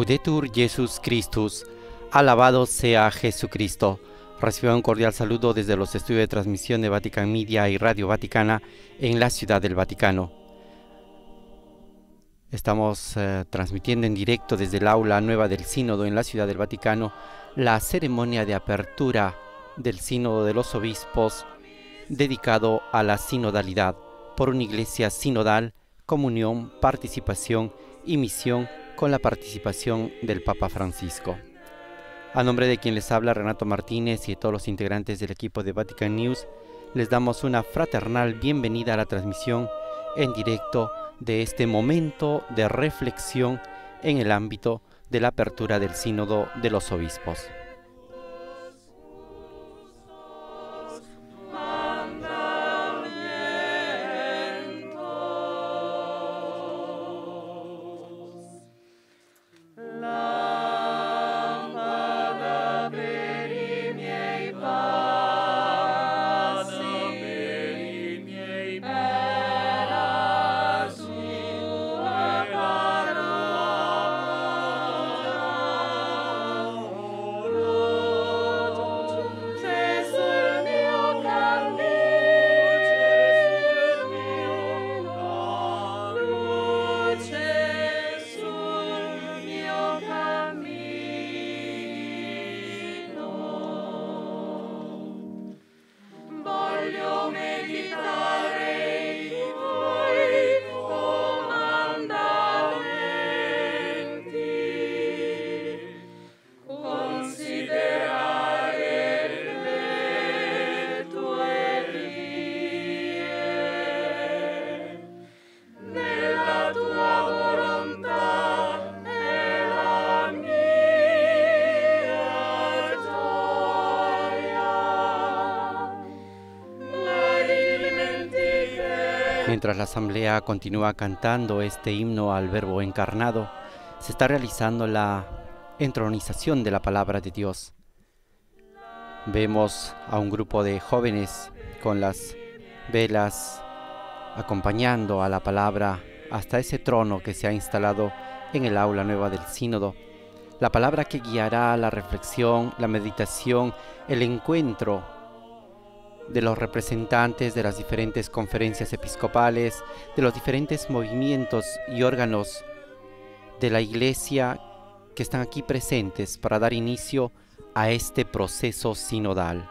Laudetur Jesus Christus. Alabado sea Jesucristo. Recibo un cordial saludo desde los estudios de transmisión de Vatican Media y Radio Vaticana en la Ciudad del Vaticano. Estamos eh, transmitiendo en directo desde el aula nueva del Sínodo en la Ciudad del Vaticano la ceremonia de apertura del Sínodo de los Obispos dedicado a la sinodalidad por una iglesia sinodal, comunión, participación y misión con la participación del Papa Francisco. A nombre de quien les habla Renato Martínez y de todos los integrantes del equipo de Vatican News, les damos una fraternal bienvenida a la transmisión en directo de este momento de reflexión en el ámbito de la apertura del Sínodo de los Obispos. mientras la asamblea continúa cantando este himno al verbo encarnado, se está realizando la entronización de la palabra de Dios. Vemos a un grupo de jóvenes con las velas acompañando a la palabra hasta ese trono que se ha instalado en el aula nueva del sínodo. La palabra que guiará la reflexión, la meditación, el encuentro de los representantes de las diferentes conferencias episcopales, de los diferentes movimientos y órganos de la Iglesia que están aquí presentes para dar inicio a este proceso sinodal.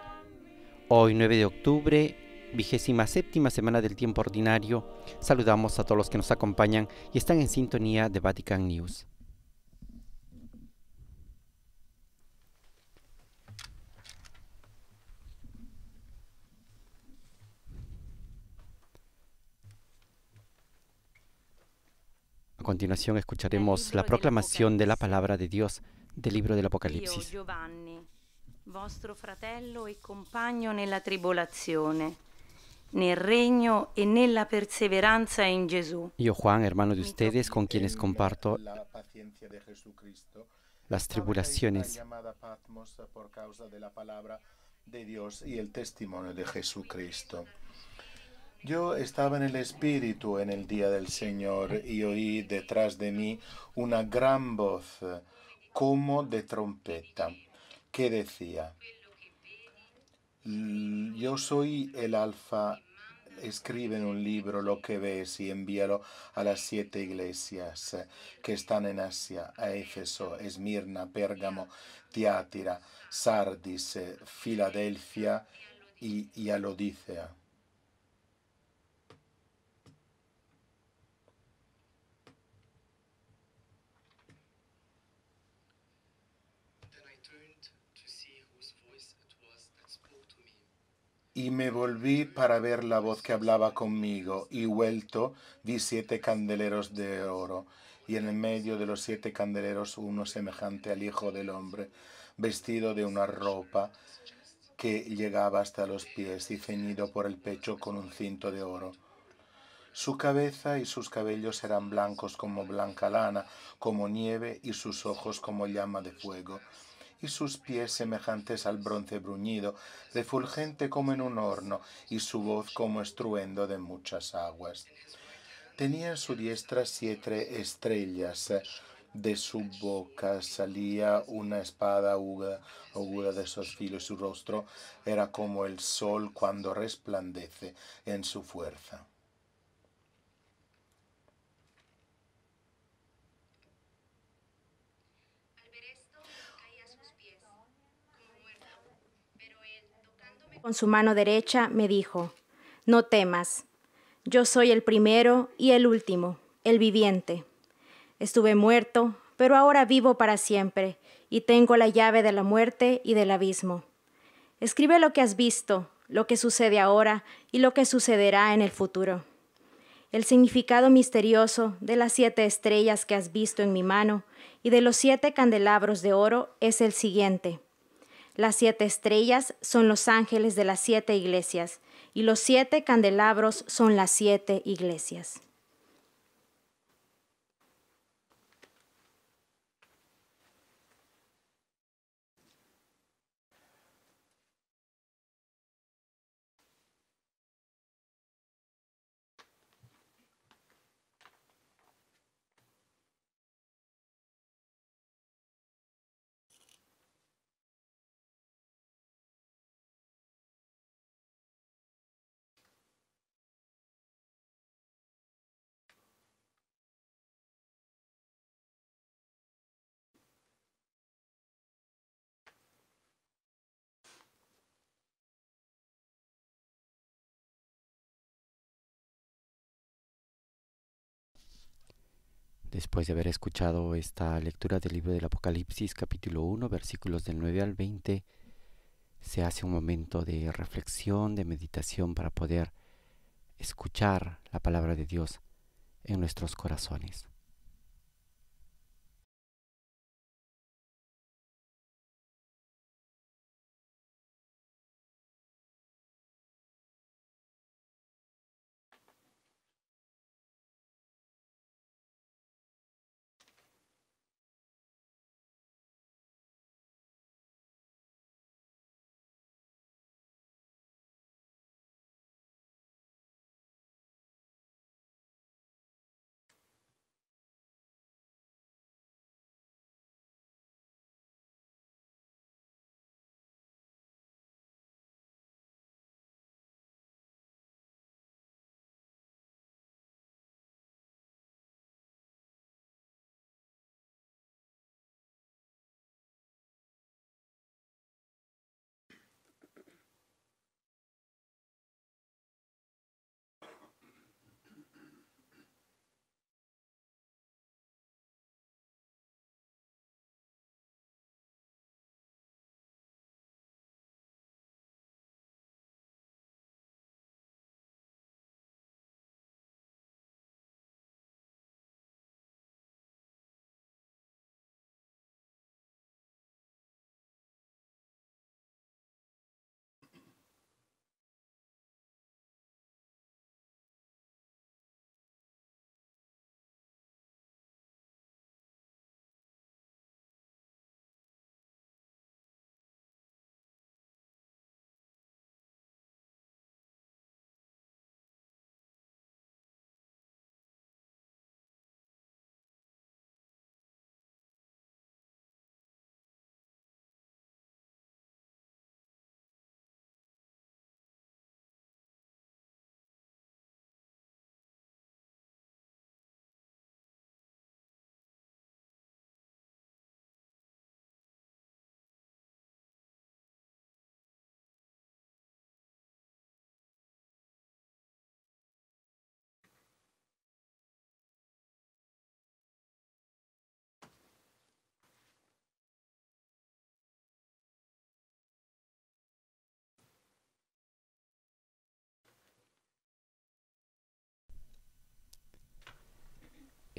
Hoy 9 de octubre, vigésima séptima semana del tiempo ordinario, saludamos a todos los que nos acompañan y están en sintonía de Vatican News. continuación escucharemos la proclamación de la palabra de Dios del libro del Apocalipsis. Giovanni, vostro fratello e compagno nella tribolazione, nel regno e nella perseveranza in Gesù. yo, Juan, hermano de ustedes, con quienes comparto la paciencia de Jesucristo, las tribulaciones. por causa de la palabra de Dios y el testimonio de Jesucristo. Yo estaba en el Espíritu en el día del Señor y oí detrás de mí una gran voz como de trompeta que decía, yo soy el alfa, escribe en un libro lo que ves y envíalo a las siete iglesias que están en Asia, a Éfeso, Esmirna, Pérgamo, Tiátira, Sardis, eh, Filadelfia y, y Y me volví para ver la voz que hablaba conmigo, y vuelto vi siete candeleros de oro, y en el medio de los siete candeleros uno semejante al Hijo del Hombre, vestido de una ropa que llegaba hasta los pies y ceñido por el pecho con un cinto de oro. Su cabeza y sus cabellos eran blancos como blanca lana, como nieve, y sus ojos como llama de fuego y sus pies semejantes al bronce bruñido, refulgente como en un horno, y su voz como estruendo de muchas aguas. Tenía en su diestra siete estrellas, de su boca salía una espada aguda, de sus filos, y su rostro era como el sol cuando resplandece en su fuerza. Con su mano derecha me dijo, no temas, yo soy el primero y el último, el viviente. Estuve muerto, pero ahora vivo para siempre, y tengo la llave de la muerte y del abismo. Escribe lo que has visto, lo que sucede ahora y lo que sucederá en el futuro. El significado misterioso de las siete estrellas que has visto en mi mano y de los siete candelabros de oro es el siguiente. Las siete estrellas son los ángeles de las siete iglesias, y los siete candelabros son las siete iglesias. Después de haber escuchado esta lectura del libro del Apocalipsis capítulo 1 versículos del 9 al 20, se hace un momento de reflexión, de meditación para poder escuchar la palabra de Dios en nuestros corazones.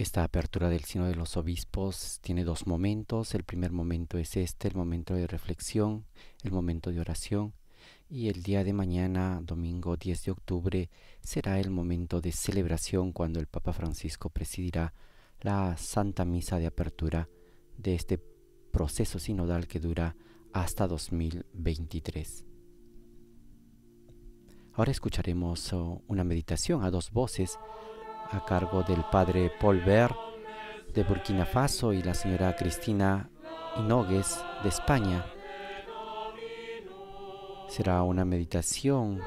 Esta apertura del Sino de los Obispos tiene dos momentos. El primer momento es este, el momento de reflexión, el momento de oración. Y el día de mañana, domingo 10 de octubre, será el momento de celebración cuando el Papa Francisco presidirá la Santa Misa de Apertura de este proceso sinodal que dura hasta 2023. Ahora escucharemos oh, una meditación a dos voces a cargo del padre Paul Ver de Burkina Faso y la señora Cristina Inogues de España. Será una meditación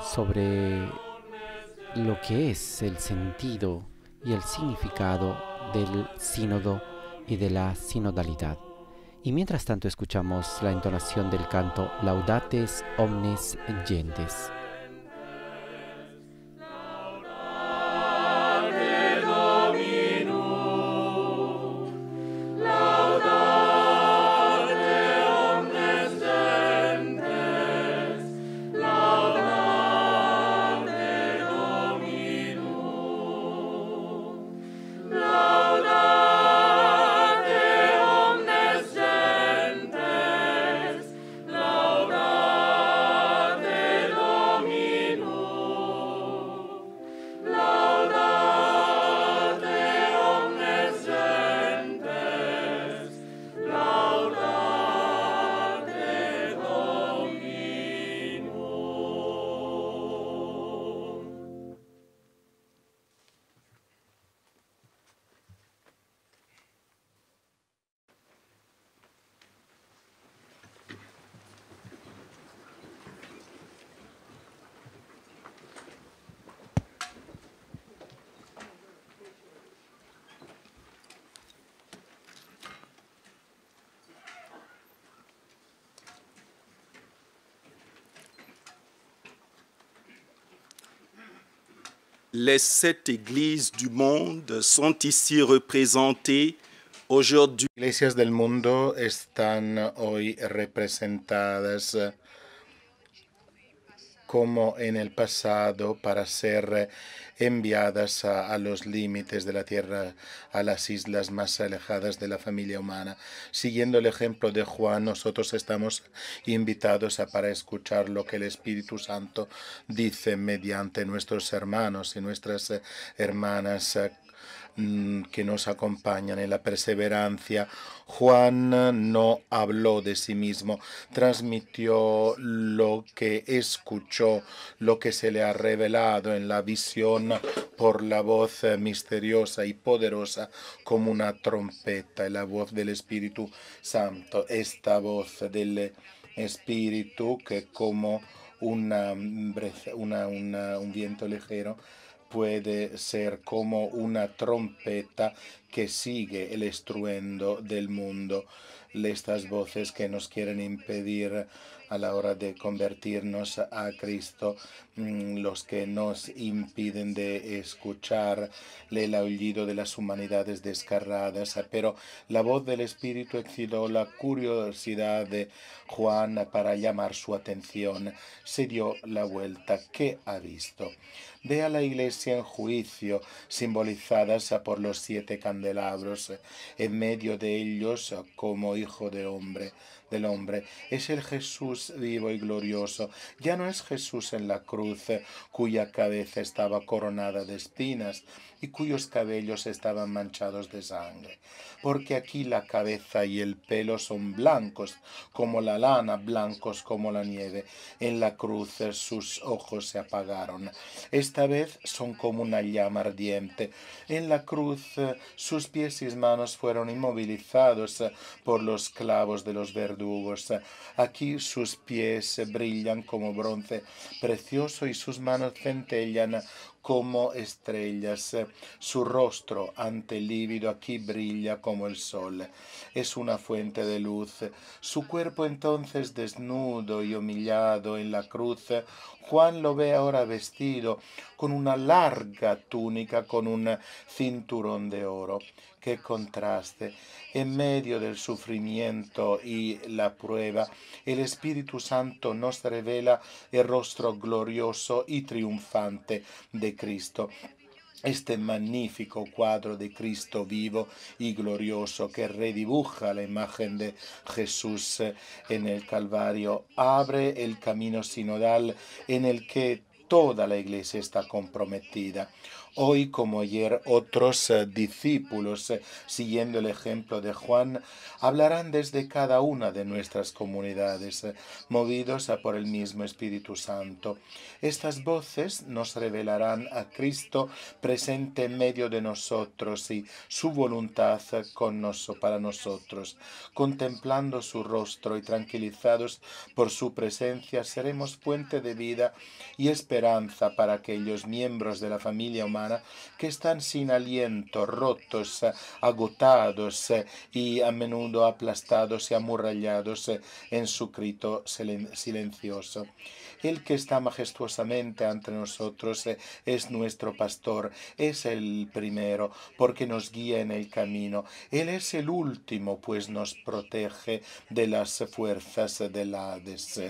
sobre lo que es el sentido y el significado del sínodo y de la sinodalidad. Y mientras tanto escuchamos la entonación del canto Laudates Omnes Gentes. Les sept églises du monde sont ici représentées aujourd'hui. Les iglesias del mundo están hoy representadas como en el pasado para ser enviadas a, los límites de la tierra, a las islas más alejadas de la familia humana. Siguiendo el ejemplo de Juan, nosotros estamos invitados a para escuchar lo que el Espíritu Santo dice mediante nuestros hermanos y nuestras eh, hermanas eh, Mm, que nos acompañan en la perseverancia. Juan no habló de sí mismo, transmitió lo que escuchó, lo que se le ha revelado en la visión por la voz eh, misteriosa y poderosa como una trompeta, la voz del Espíritu Santo, esta voz del Espíritu que como mm, un viento ligero puede ser como una trompeta que sigue el estruendo del mundo, estas voces que nos quieren impedir a la hora de convertirnos a Cristo, mm, los que nos impiden de escuchar el aullido de las humanidades descarradas, pero la voz del Espíritu excitó la curiosidad de Juan para llamar su atención. Se dio la vuelta. ¿Qué ha visto? Ve a la iglesia en juicio, simbolizadas por los siete candelabros labros en medio de ellos como hijo de hombre hombre. Es el Jesús vivo y glorioso. Ya no es Jesús en la cruz, cuya cabeza estaba coronada de espinas y cuyos cabellos estaban manchados de sangre. Porque aquí la cabeza y el pelo son blancos como la lana, blancos como la nieve. En la cruz sus ojos se apagaron. Esta vez son como una llama ardiente. En la cruz sus pies y manos fueron inmovilizados por los clavos de los verdugos Aquí sus pies brillan como bronce precioso y sus manos centellan como estrellas. Su rostro ante lívido aquí brilla como el sol. Es una fuente de luz. Su cuerpo entonces desnudo y humillado en la cruz. Juan lo ve ahora vestido con una larga túnica con un cinturón de oro. Qué contraste. En medio del sufrimiento y la prueba, el Espíritu Santo nos revela el rostro glorioso y triunfante de Cristo. Este magnífico cuadro de Cristo vivo y glorioso que redibuja la imagen de Jesús eh, en el Calvario abre el camino sinodal en el que toda la iglesia está comprometida hoy como ayer otros eh, discípulos, eh, siguiendo el ejemplo de Juan, hablarán desde cada una de nuestras comunidades, eh, movidos por el mismo Espíritu Santo. Estas voces nos revelarán a Cristo presente en medio de nosotros y su voluntad con nosotros, para nosotros. Contemplando su rostro y tranquilizados por su presencia, seremos fuente de vida y esperanza para aquellos miembros de la familia humana que están sin aliento, rotos, agotados y a menudo aplastados y amurallados en su grito silencioso. El que está majestuosamente ante nosotros es nuestro pastor, es el primero, porque nos guía en el camino. Él es el último, pues nos protege de las fuerzas del Hades.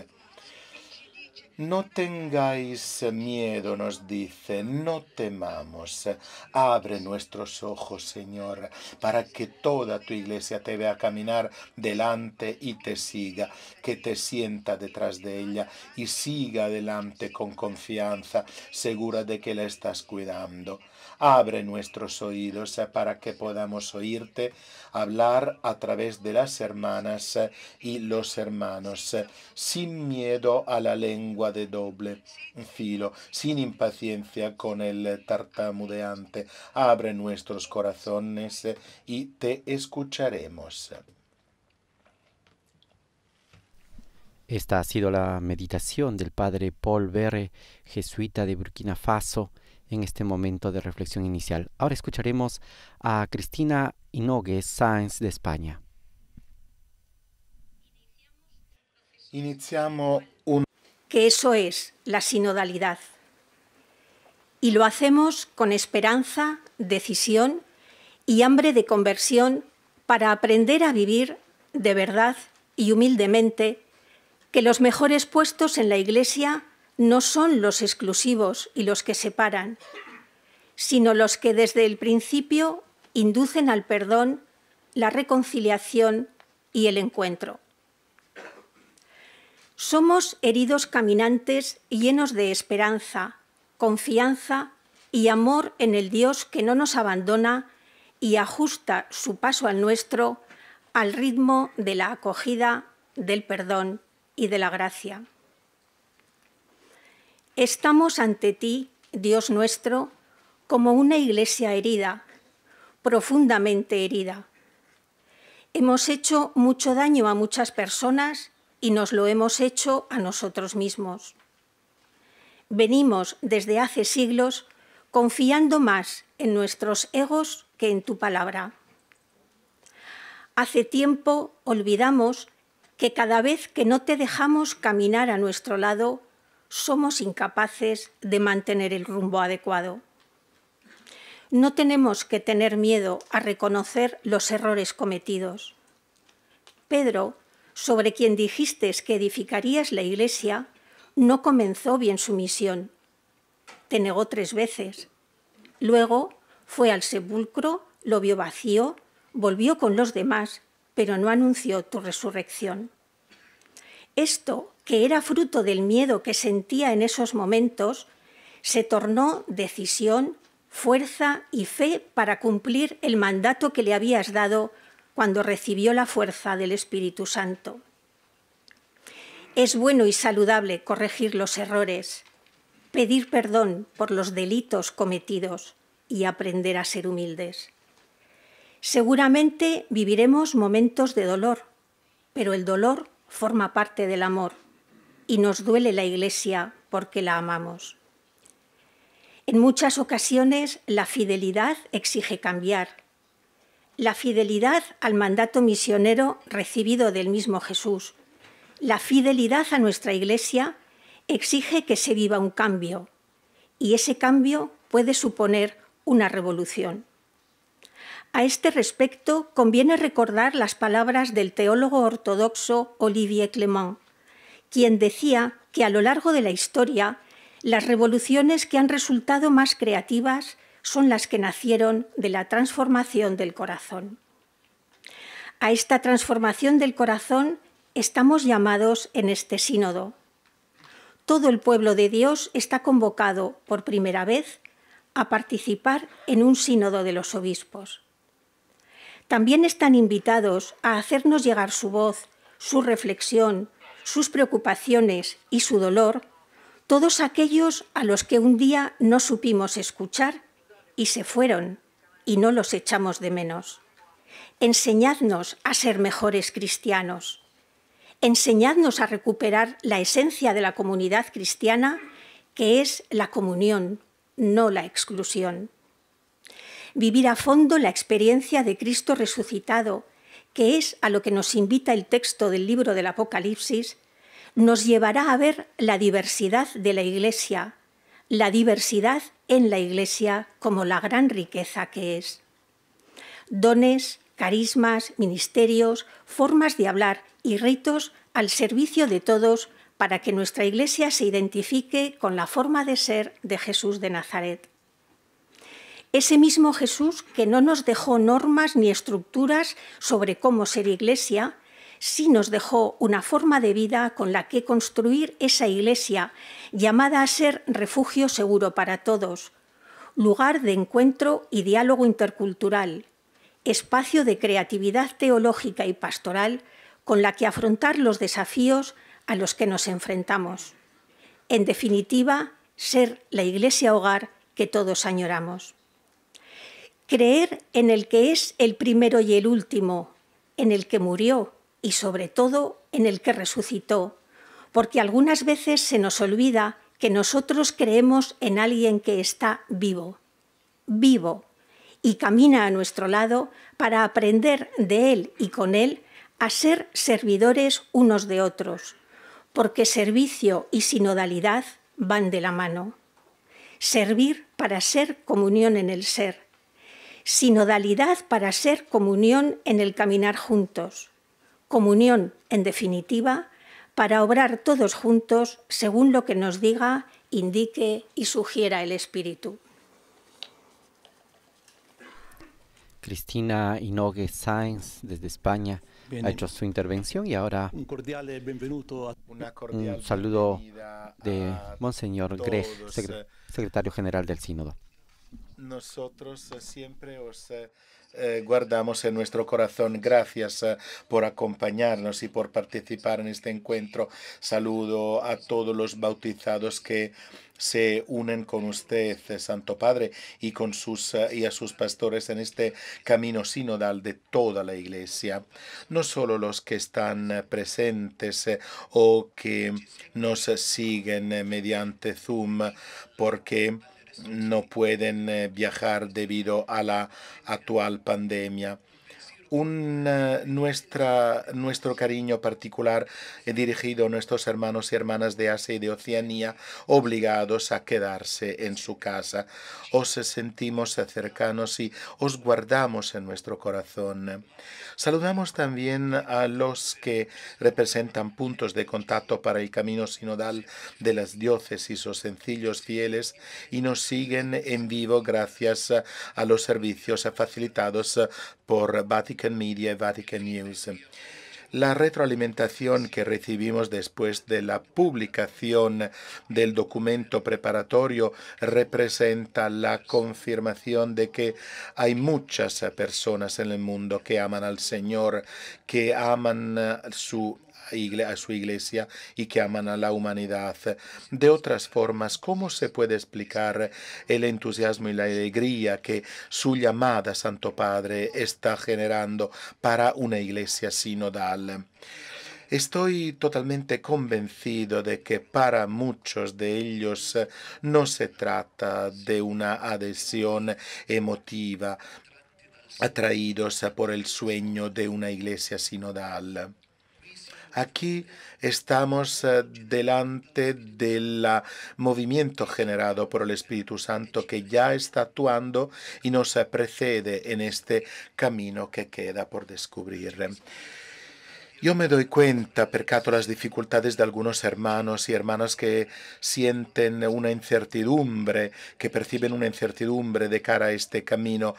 No tengáis miedo, nos dice, no temamos. Abre nuestros ojos, Señor, para que toda tu iglesia te vea caminar delante y te siga, que te sienta detrás de ella y siga adelante con confianza, segura de que la estás cuidando. Abre nuestros oídos eh, para que podamos oírte hablar a través de las hermanas eh, y los hermanos, eh, sin miedo a la lengua de doble filo, sin impaciencia con el tartamudeante. Abre nuestros corazones y te escucharemos. Esta ha sido la meditación del padre Paul Verre, jesuita de Burkina Faso en este momento de reflexión inicial. Ahora escucharemos a Cristina Inogues Sáenz de España. Iniciamos Que eso es la sinodalidad. Y lo hacemos con esperanza, decisión y hambre de conversión para aprender a vivir de verdad y humildemente que los mejores puestos en la Iglesia no son los exclusivos y los que separan, sino los que desde el principio inducen al perdón, la reconciliación y el encuentro. Somos heridos caminantes llenos de esperanza, confianza y amor en el Dios que no nos abandona y ajusta su paso al nuestro al ritmo de la acogida, del perdón y de la gracia. Estamos ante ti, Dios nuestro, como una iglesia herida, profundamente herida. Hemos hecho mucho daño a muchas personas y nos lo hemos hecho a nosotros mismos. Venimos desde hace siglos confiando más en nuestros egos que en tu palabra. Hace tiempo olvidamos que cada vez que no te dejamos caminar a nuestro lado, somos incapaces de mantener el rumbo adecuado. No tenemos que tener miedo a reconocer los errores cometidos. Pedro, sobre quien dijiste que edificarías la iglesia, no comenzó bien su misión. Te negó tres veces. Luego fue al sepulcro, lo vio vacío, volvió con los demás, pero no anunció tu resurrección. Esto que era fruto del miedo que sentía en esos momentos, se tornó decisión, fuerza y fe para cumplir el mandato que le habías dado cuando recibió la fuerza del Espíritu Santo. Es bueno y saludable corregir los errores, pedir perdón por los delitos cometidos y aprender a ser humildes. Seguramente viviremos momentos de dolor, pero el dolor forma parte del amor y nos duele la Iglesia porque la amamos. En muchas ocasiones la fidelidad exige cambiar. La fidelidad al mandato misionero recibido del mismo Jesús. La fidelidad a nuestra Iglesia exige que se viva un cambio, y ese cambio puede suponer una revolución. A este respecto, conviene recordar las palabras del teólogo ortodoxo Olivier Clement, quien decía que a lo largo de la historia las revoluciones que han resultado más creativas son las que nacieron de la transformación del corazón. A esta transformación del corazón estamos llamados en este sínodo. Todo el pueblo de Dios está convocado por primera vez a participar en un sínodo de los obispos. También están invitados a hacernos llegar su voz, su reflexión, sus preocupaciones y su dolor, todos aquellos a los que un día no supimos escuchar y se fueron y no los echamos de menos. Enseñadnos a ser mejores cristianos. Enseñadnos a recuperar la esencia de la comunidad cristiana, que es la comunión, no la exclusión. Vivir a fondo la experiencia de Cristo resucitado que es a lo que nos invita el texto del libro del Apocalipsis, nos llevará a ver la diversidad de la Iglesia, la diversidad en la Iglesia como la gran riqueza que es. Dones, carismas, ministerios, formas de hablar y ritos al servicio de todos para que nuestra Iglesia se identifique con la forma de ser de Jesús de Nazaret. Ese mismo Jesús que no nos dejó normas ni estructuras sobre cómo ser iglesia, sí nos dejó una forma de vida con la que construir esa iglesia llamada a ser refugio seguro para todos, lugar de encuentro y diálogo intercultural, espacio de creatividad teológica y pastoral con la que afrontar los desafíos a los que nos enfrentamos. En definitiva, ser la iglesia hogar que todos añoramos. Creer en el que es el primero y el último, en el que murió y sobre todo en el que resucitó, porque algunas veces se nos olvida que nosotros creemos en alguien que está vivo, vivo, y camina a nuestro lado para aprender de él y con él a ser servidores unos de otros, porque servicio y sinodalidad van de la mano. Servir para ser comunión en el ser, sinodalidad para ser comunión en el caminar juntos, comunión, en definitiva, para obrar todos juntos según lo que nos diga, indique y sugiera el Espíritu. Cristina Inogue Sáenz, desde España, ha hecho su intervención y ahora un, cordial eh, saludo de Monseñor Greg, secretario general del Sínodo nosotros eh, siempre os eh, eh, guardamos en nuestro corazón. Gracias por acompañarnos y por participar en este encuentro. Saludo a todos los bautizados que se unen con usted, Santo Padre, y con sus y a sus pastores en este camino sinodal de toda la Iglesia. No solo los que están presentes o que nos siguen mediante Zoom, porque no pueden eh, viajar debido a la actual pandemia un, nuestro cariño particular eh, dirigido a nuestros hermanos y hermanas de Asia y de Oceanía, obligados a quedarse en su casa. Os sentimos cercanos y os guardamos en nuestro corazón. Saludamos también a los que representan puntos de contacto para el camino sinodal de las diócesis o sencillos fieles y nos siguen en vivo gracias a los servicios facilitados eh, por Vatican Media, Vatican News. La retroalimentación que recibimos después de la publicación del documento preparatorio representa la confirmación de que hay muchas personas en el mundo que aman al Señor, que aman eh, su a su iglesia y que aman a la humanidad. De otras formas, ¿cómo se puede explicar el entusiasmo y la alegría que su llamada Santo Padre está generando para una iglesia sinodal? Estoy totalmente convencido de que para muchos de ellos no se trata de una adhesión emotiva, atraídos por el sueño de una iglesia sinodal. Aquí estamos eh, delante del movimiento generado por el Espíritu Santo que ya está actuando y nos precede en este camino que queda por descubrir. Yo me doy cuenta, percato las dificultades de algunos hermanos y hermanas que sienten una incertidumbre, que perciben una incertidumbre de cara a este camino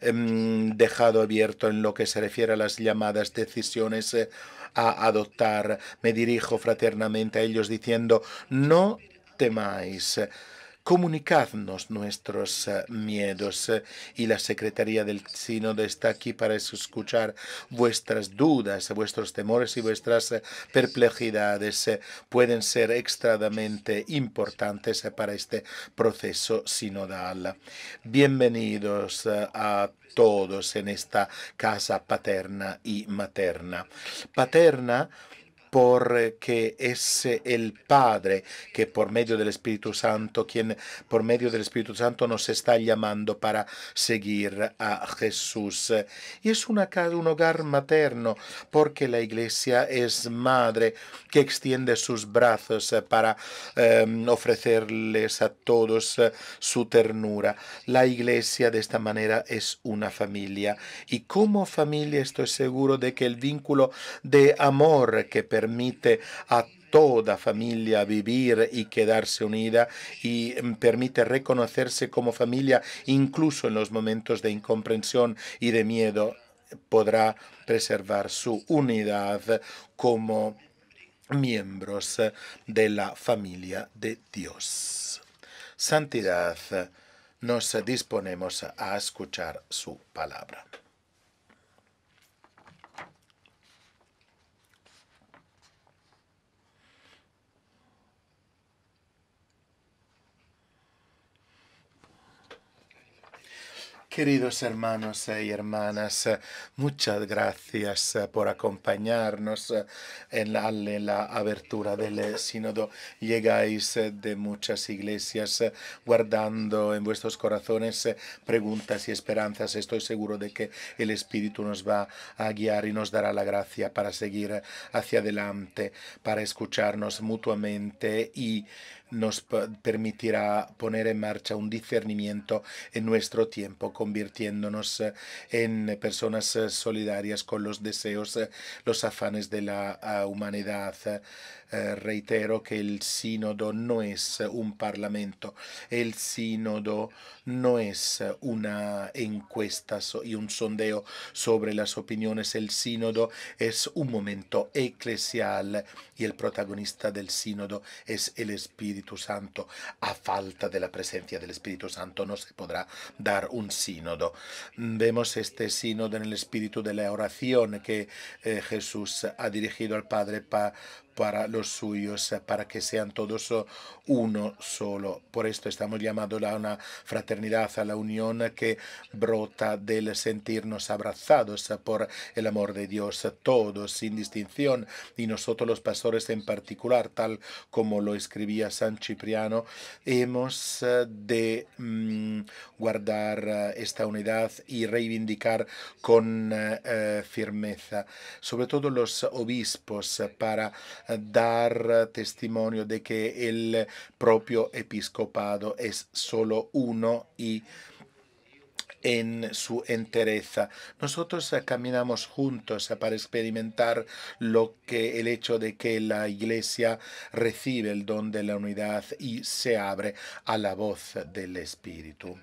em, dejado abierto en lo que se refiere a las llamadas decisiones. Eh, a adoptar. Me dirijo fraternamente a ellos diciendo, no temáis, comunicadnos nuestros eh, miedos eh, y la Secretaría del Sínodo está aquí para escuchar vuestras dudas, vuestros temores y vuestras eh, perplejidades. Pueden ser extremadamente importantes para este proceso sinodal. Bienvenidos a todos en esta casa paterna y materna. Paterna porque eh, es eh, el Padre que por medio del Espíritu Santo, quien por medio del Espíritu Santo nos está llamando para seguir a Jesús. Y es una, un hogar materno, porque la iglesia es madre que extiende sus brazos eh, para em, ofrecerles a todos su ternura. La iglesia de esta manera es una familia. Y como familia estoy seguro de que el vínculo de amor que permite permite a toda familia vivir y quedarse unida y mm, permite reconocerse como familia incluso en los momentos de incomprensión y de miedo podrá preservar su unidad como miembros de la familia de Dios. Santidad, nos disponemos a escuchar su palabra. Queridos hermanos y e hermanas, muchas gracias eh, por acompañarnos eh, en la, abertura del eh, sínodo. Llegáis de muchas iglesias guardando en vuestros corazones preguntas y esperanzas. Estoy seguro de que el Espíritu nos va a guiar y nos dará la gracia para seguir hacia adelante, para escucharnos mutuamente y nos permitirá poner en marcha un discernimiento en nuestro tiempo, convirtiéndonos eh, en personas eh, solidarias con los deseos, eh, los afanes de la ah, humanidad. Eh, reitero que el sínodo no es eh, un parlamento, el sínodo no es eh, una encuesta y un sondeo sobre las opiniones, el sínodo es un momento eclesial y el protagonista del sínodo es el Espíritu Santo. A falta de la presencia del Espíritu Santo no se podrá dar un sínodo. Vemos este sínodo en el espíritu de la oración que Jesús ha dirigido al Padre para para los suyos, eh, para que sean todos eh, uno solo. Por esto estamos llamados a una fraternidad, a la unión que brota del sentirnos abrazados eh, por el amor de Dios, todos sin distinción, y nosotros los pastores en particular, tal como lo escribía San Cipriano, hemos de mm, guardar esta unidad y reivindicar con firmeza, sobre todo los obispos, para dar testimonio de que el propio episcopado es solo uno y en su entereza. Nosotros eh, caminamos juntos eh, para experimentar lo que el hecho de que la Iglesia recibe el don de la unidad y se abre a la voz del Espíritu.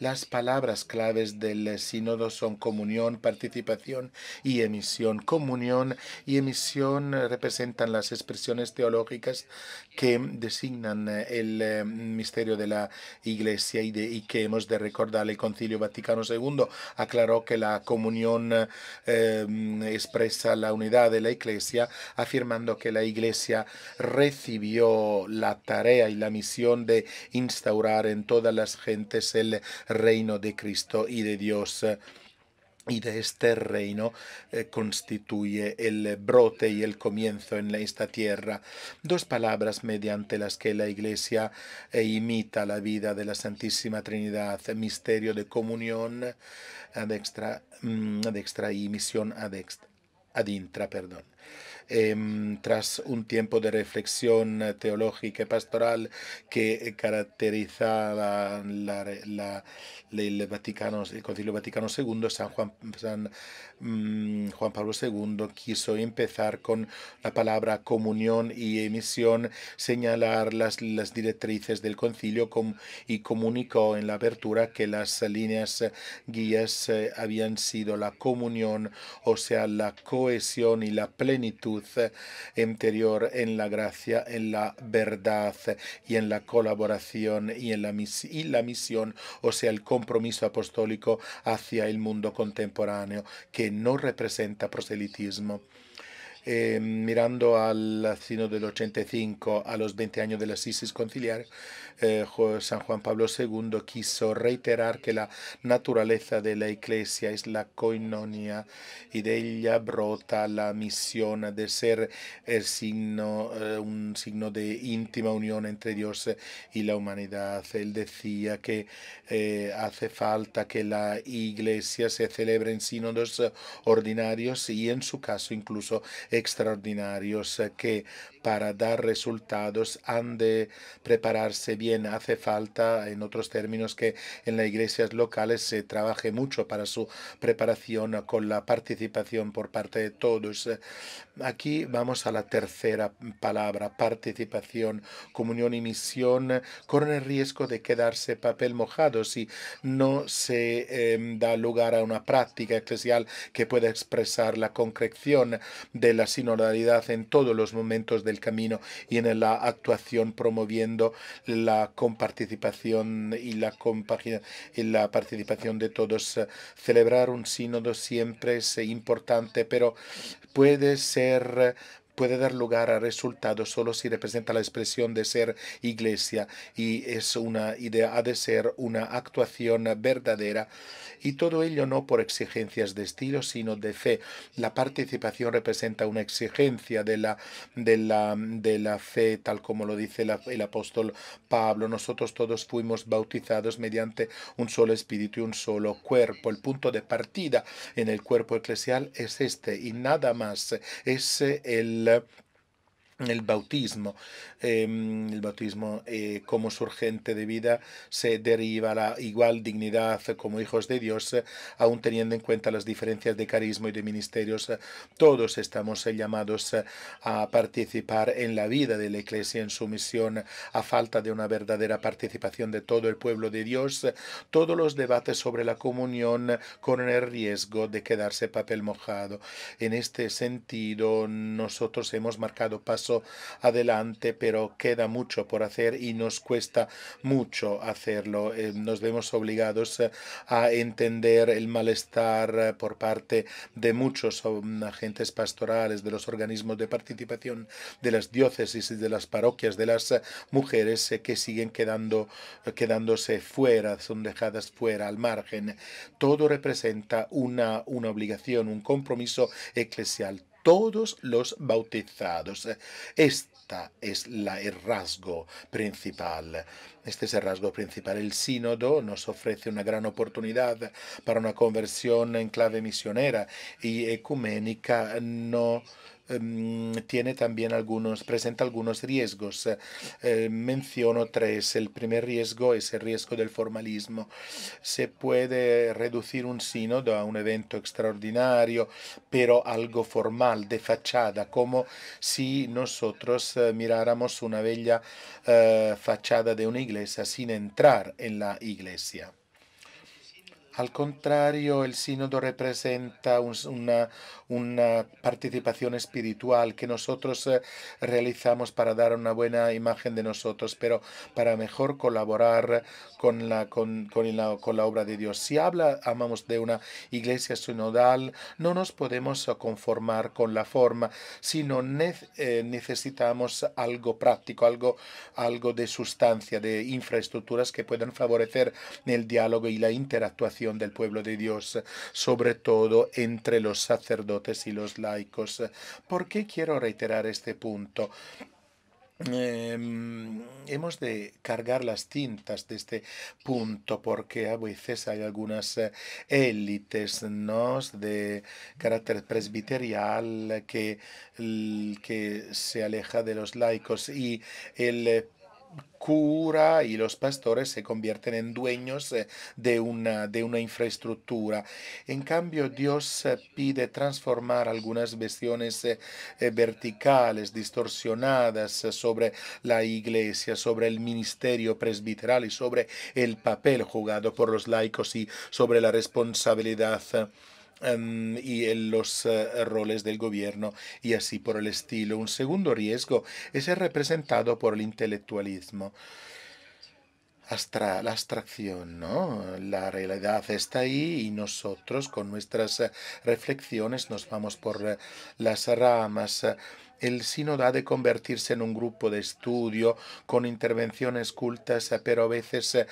Las palabras claves del sínodo son comunión, participación y emisión. Comunión y emisión eh, representan las expresiones teológicas que designan eh, el eh, misterio de la Iglesia y, que hemos de recordar. El Concilio Vaticano II aclaró que la comunión expresa la unidad de la Iglesia, afirmando que la Iglesia recibió la tarea y la misión de instaurar en todas las gentes el reino de Cristo y de Dios y de este reino eh, constituye el brote y el comienzo en esta tierra. Dos palabras mediante las que la Iglesia eh, imita la vida de la Santísima Trinidad, misterio de comunión ad extra, mm, extra y misión ad, intra, perdón. Em, tras un tiempo de reflexión eh, teológica y pastoral que eh, caracterizaba la, el, el Concilio Vaticano II, San Juan, San, mm, Juan Pablo II quiso empezar con la palabra comunión y emisión, señalar las, las directrices del concilio y comunicó en la apertura que las líneas eh, guías habían sido la comunión, o sea, la cohesión y la plenitud eh, interior, en la gracia, en la verdad y en la colaboración y en la misión, o sea, el compromiso apostólico hacia el mundo contemporáneo, que no representa proselitismo. Eh, mirando al sino del 85 a los 20 años de las ISIS conciliar, eh, San Juan Pablo II quiso reiterar que la naturaleza de la Iglesia es la coinonia y de ella brota la misión de ser el signo, eh, un signo de íntima unión entre Dios y la humanidad. Él decía que hace falta que la Iglesia se celebre en sínodos ordinarios y en su caso incluso extraordinarios eh, que para dar resultados han de prepararse bien. Hace falta, en otros términos, que en las iglesias locales se trabaje mucho para su preparación con la participación por parte de todos. Aquí vamos a la tercera palabra, participación, comunión y misión, con el riesgo de quedarse papel mojado si no se em, da lugar a una práctica eclesial que pueda expresar la concreción de la sinodalidad en todos los momentos del camino y en la actuación promoviendo la comparticipación y la, compagina, y la participación de todos. Celebrar un sínodo siempre es importante, pero puede ser puede dar lugar a resultados solo si representa la expresión de ser iglesia y es una idea, ha de ser una actuación verdadera y todo ello no por exigencias de estilo sino de fe. La participación representa una exigencia de la, de la, de la fe tal como lo dice el apóstol Pablo. Nosotros todos fuimos bautizados mediante un solo espíritu y un solo cuerpo. El punto de partida en el cuerpo eclesial es este y nada más. Es el ile el bautismo, em, el bautismo eh, como surgente de vida se deriva la igual dignidad como hijos de Dios, aun aún teniendo en cuenta las diferencias de carisma y de ministerios, todos estamos eh, llamados eh, a participar en la vida de la Iglesia en su misión, a falta de una verdadera participación de todo el pueblo de Dios, todos los debates sobre la comunión con el riesgo de quedarse papel mojado. En este sentido, nosotros hemos marcado pasos adelante, pero queda mucho por hacer y nos cuesta mucho hacerlo. Eh, nos vemos obligados eh, a entender el malestar eh, por parte de muchos mm, agentes pastorales, de los organismos de participación, de las diócesis y de las parroquias, de las mujeres que siguen quedando, quedándose fuera, son dejadas fuera, al margen. Todo representa una, una obligación, un compromiso eclesial todos los bautizados. Esta es la, el rasgo principal. Este es el rasgo principal. El sínodo nos ofrece una gran oportunidad para una conversión en clave misionera y ecuménica no Em, tiene también algunos, presenta algunos riesgos. Eh, menciono tres. El primer riesgo es el riesgo del formalismo. Se puede reducir un sínodo a un evento extraordinario, pero algo formal, de fachada, como si nosotros eh, miráramos una bella eh, fachada de una iglesia sin entrar en la iglesia. Al contrario, el sínodo representa una, una participación espiritual que nosotros eh, realizamos para dar una buena imagen de nosotros, pero para mejor colaborar con la, con, la, obra de Dios. Si habla, amamos de una iglesia sinodal, no nos podemos conformar con la forma, sino eh, necesitamos algo práctico, algo, algo de sustancia, de infraestructuras que puedan favorecer el diálogo y la interactuación del pueblo de Dios, sobre todo entre los sacerdotes y los laicos. ¿Por qué quiero reiterar este punto? Em, hemos de cargar las tintas de este punto porque a veces hay algunas eh, élites de carácter presbiterial que, que se aleja de los laicos y el eh, cura y los pastores se convierten en dueños eh, de una, de una infraestructura. En cambio, Dios eh, pide transformar algunas versiones eh, verticales, distorsionadas sobre la iglesia, sobre el ministerio presbiteral y sobre el papel jugado por los laicos y sobre la responsabilidad Em, y en los eh, roles del gobierno y así por el estilo. Un segundo riesgo es el representado por el intelectualismo. la abstracción, ¿no? La realidad está ahí y nosotros con nuestras eh, reflexiones nos vamos por eh, las ramas el sínodo ha de convertirse en un grupo de estudio con intervenciones cultas, pero a veces eh,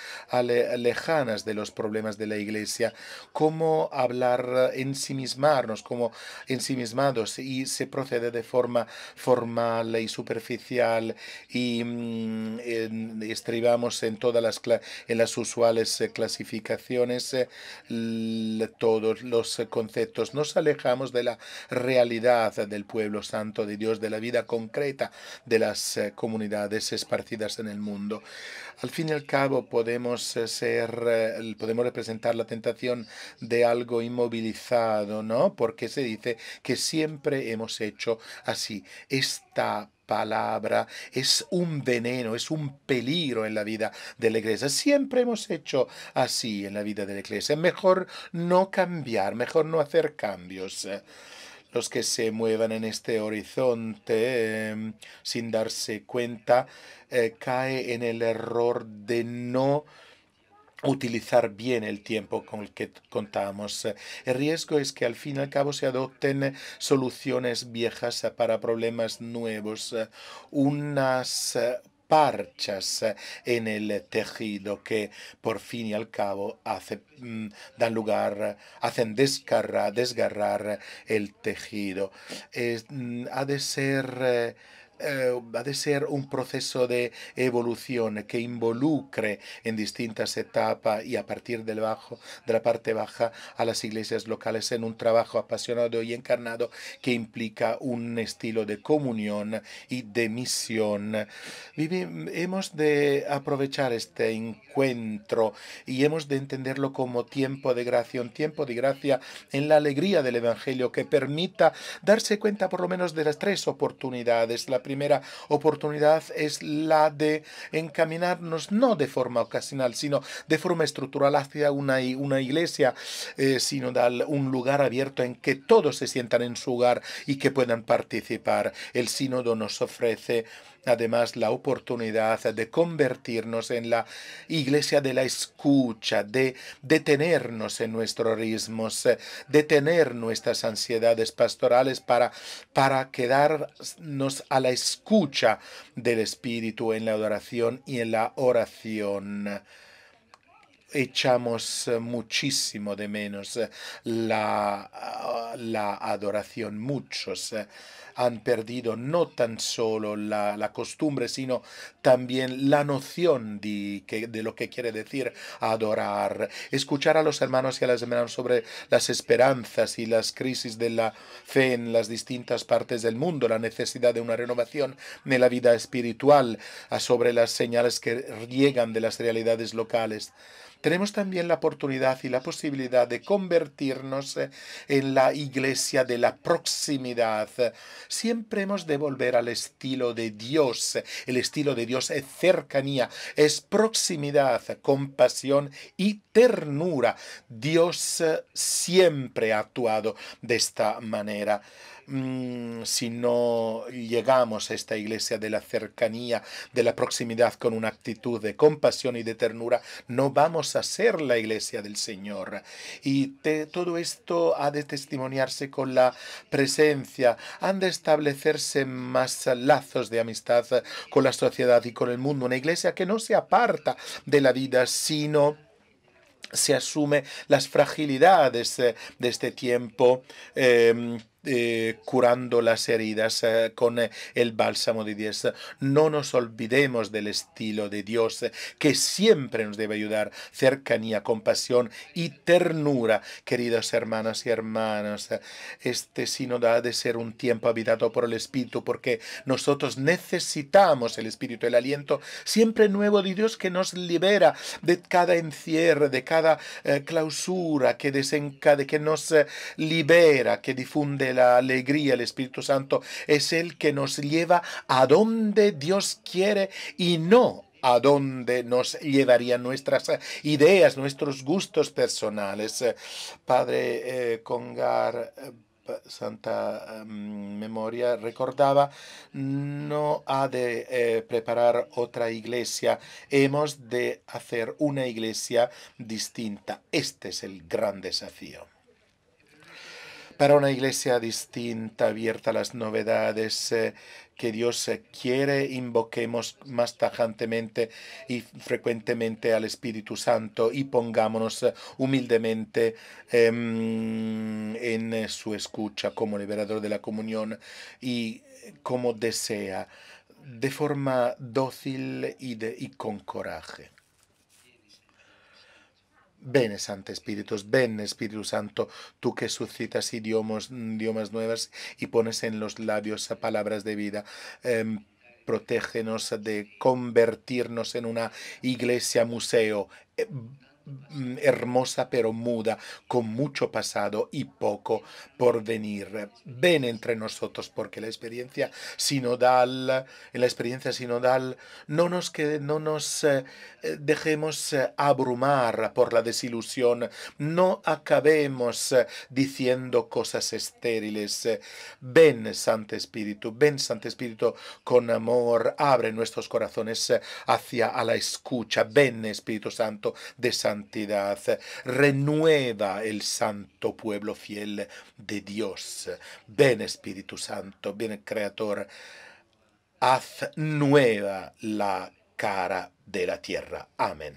lejanas de los problemas de la iglesia. Cómo hablar, eh, ensimismarnos como ensimismados y se procede de forma formal y superficial y mm, estribamos en todas las, usuales eh, clasificaciones todos los conceptos. Nos alejamos de la realidad del pueblo santo de Dios de la vida concreta de las eh, comunidades esparcidas en el mundo. Al fin y al cabo podemos eh, ser, eh, podemos representar la tentación de algo inmovilizado, ¿no? Porque se dice que siempre hemos hecho así. Esta palabra es un veneno, es un peligro en la vida de la iglesia. Siempre hemos hecho así en la vida de la iglesia. Mejor no cambiar, mejor no hacer cambios los que se muevan en este horizonte em, sin darse cuenta, eh, cae en el error de no utilizar bien el tiempo con el que contamos. El riesgo es que al fin y al cabo se adopten soluciones viejas para problemas nuevos, unas eh, parchas en el tejido que por fin y al cabo hace, mm, dan lugar, hacen desgarrar, desgarrar el tejido. Mm, ha de ser eh, va eh, ha de ser un proceso de evolución que involucre en distintas etapas y a partir del bajo, de la parte baja a las iglesias locales en un trabajo apasionado y encarnado que implica un estilo de comunión y de misión. Vivi, hemos de aprovechar este encuentro y hemos de entenderlo como tiempo de gracia, un tiempo de gracia en la alegría del Evangelio que permita darse cuenta por lo menos de las tres oportunidades. La primera oportunidad es la de encaminarnos no de forma ocasional, sino de forma estructural hacia una, una iglesia eh, sino sinodal, un lugar abierto en que todos se sientan en su hogar y que puedan participar. El sínodo nos ofrece además la oportunidad de convertirnos en la iglesia de la escucha, de detenernos en nuestros ritmos, eh, detener nuestras ansiedades pastorales para, para quedarnos a la escucha del Espíritu en la adoración y en la oración echamos eh, muchísimo de menos eh, la, ah, la adoración, muchos han perdido no tan solo la, costumbre, sino también la noción de, que, de, lo que quiere decir adorar. Escuchar a los hermanos y a las hermanas sobre las esperanzas y las crisis de la fe en las distintas partes del mundo, la necesidad de una renovación de la vida espiritual, sobre las señales que llegan de las realidades locales tenemos también la oportunidad y la posibilidad de convertirnos eh, en la iglesia de la proximidad, siempre hemos de volver al estilo de Dios. El estilo de Dios es cercanía, es proximidad, compasión y ternura. Dios eh, siempre ha actuado de esta manera. Mm, si no llegamos a esta iglesia de la cercanía, de la proximidad con una actitud de compasión y de ternura, no vamos a ser la iglesia del Señor. Y todo esto ha de testimoniarse con la presencia, han de establecerse más lazos de amistad con la sociedad y con el mundo, una iglesia que no se aparta de la vida, sino se asume las fragilidades eh, de este tiempo. Em, eh, curando las heridas eh, con eh, el bálsamo de Dios. No nos olvidemos del estilo de Dios que siempre nos debe ayudar. Cercanía, compasión y ternura. Queridos hermanas y hermanas, este sínodo ha de ser un tiempo habitado por el Espíritu porque nosotros necesitamos el Espíritu, el aliento siempre nuevo de Dios que nos libera de cada encierre, de cada clausura que desencade, que nos libera, que difunde el la alegría, el Espíritu Santo es el que nos lleva a donde Dios quiere y no a donde nos llevarían nuestras eh, ideas, nuestros gustos personales. Eh, padre eh, Congar, santa em, memoria recordaba, no ha de preparar otra iglesia, hemos de hacer una iglesia distinta. Este es el gran desafío para una iglesia distinta, abierta a las novedades eh, que Dios quiere, invoquemos más tajantemente y frecuentemente al Espíritu Santo y pongámonos eh, humildemente em, en eh, su escucha como liberador de la comunión y como desea, de forma dócil y con coraje. Ven, Santo Espíritu, ven, Espíritu Santo, tú que suscitas idiomas, nuevos y pones en los labios palabras de vida. Em, protégenos de convertirnos en una iglesia museo. Em, Mm, hermosa pero muda, con mucho pasado y poco por venir. Ven entre nosotros porque la experiencia sinodal, en la experiencia sinodal no nos, que, no nos eh, eh, dejemos eh, abrumar por la desilusión, no acabemos diciendo cosas estériles. Ven, Santo Espíritu, ven, Santo Espíritu, con amor, abre nuestros corazones hacia a la escucha. Ven, Espíritu Santo, de Santo santidad, renueva el santo pueblo fiel de Dios. Ven Espíritu Santo, ven Creador, haz nueva la cara de la tierra. Amén.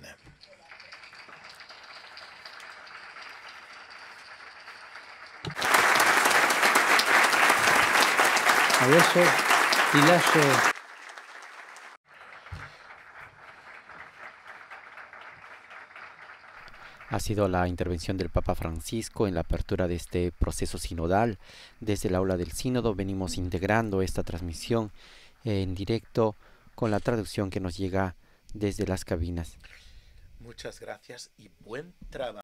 ha sido la intervención del Papa Francisco en la apertura de este proceso sinodal. Desde el aula del sínodo venimos integrando esta transmisión en directo con la traducción que nos llega desde las cabinas. Muchas gracias y buen trabajo.